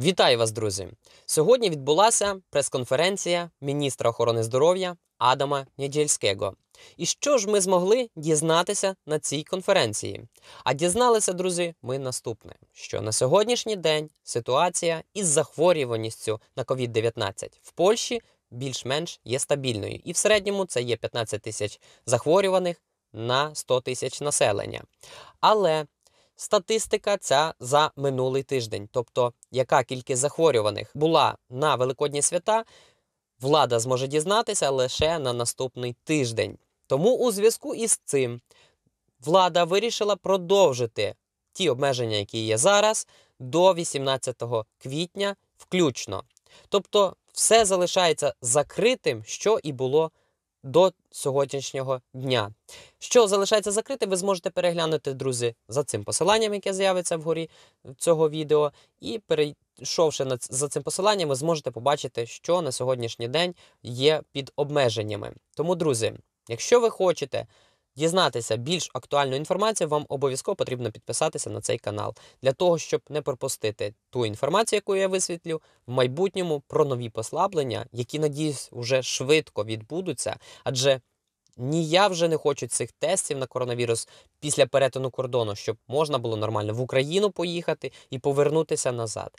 Вітаю вас, друзі! Сьогодні відбулася прес-конференція міністра охорони здоров'я Адама Нєджельського. І що ж ми змогли дізнатися на цій конференції? А дізналися, друзі, ми наступне: що на сьогоднішній день ситуація із захворюваністю на COVID-19 в Польщі більш-менш є стабільною, і в середньому це є 15 тисяч захворюваних на 100 тисяч населення. Але Статистика ця за минулий тиждень, тобто яка кількість захворюваних була на великодні свята, влада зможе дізнатися лише на наступний тиждень. Тому у зв'язку із цим влада вирішила продовжити ті обмеження, які є зараз, до 18 квітня, включно. Тобто, все залишається закритим, що і було до сьогоднішнього дня. Що залишається закрити, ви зможете переглянути, друзі, за цим посиланням, яке з'явиться вгорі е, цього відео. І перейшовши за цим посиланням, ви зможете побачити, що на сьогоднішній день є під обмеженнями. Тому, друзі, якщо ви хочете дізнатися більш актуальну інформацію, вам обов'язково потрібно підписатися на цей канал для того, щоб не пропустити ту інформацію, яку я висвітлю в майбутньому про нові послаблення, які надіюсь уже швидко відбудуться, адже. Ні, я вже не хочу цих тестів на коронавірус після перетину кордону, щоб можна було нормально в Україну поїхати і повернутися назад.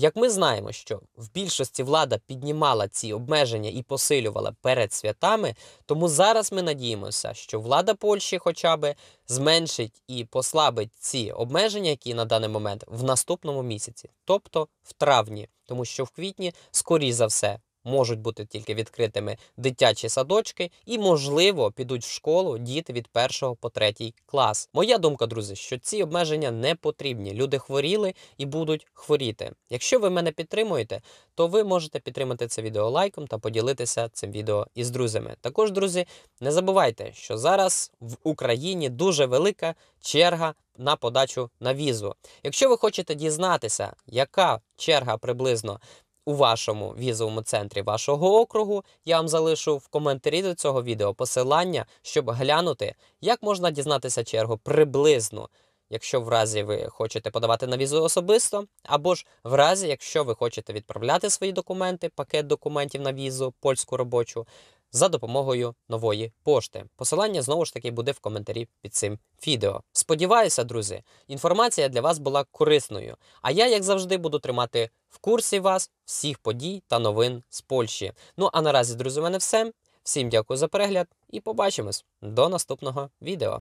Як ми знаємо, що в більшості влада піднімала ці обмеження і посилювала перед святами, тому зараз ми надіємося, що влада Польщі хоча б зменшить і послабить ці обмеження, які на даний момент в наступному місяці, тобто в травні, тому що в квітні, скоріш за все, можуть бути тільки відкритими дитячі садочки, і, можливо, підуть в школу діти від 1 по 3 клас. Моя думка, друзі, що ці обмеження не потрібні. Люди хворіли і будуть хворіти. Якщо ви мене підтримуєте, то ви можете підтримати це відео лайком та поділитися цим відео із друзями. Також, друзі, не забувайте, що зараз в Україні дуже велика черга. На подачу на візу. Якщо ви хочете дізнатися, яка черга приблизно у вашому візовому центрі вашого округу. Я вам залишу в коментарі до цього відео посилання, щоб глянути, як можна дізнатися чергу приблизно. Якщо в разі ви хочете подавати на візу особисто, або ж в разі, якщо ви хочете відправляти свої документи, пакет документів на візу, польську робочу, за допомогою нової пошти. Посилання знову ж таки буде в коментарі під цим відео. Сподіваюся, друзі, інформація для вас була корисною. А я, як завжди, буду тримати в курсі вас всіх подій та новин з Польщі. Ну а наразі, друзі, у мене все. Всім дякую за перегляд і побачимось до наступного відео.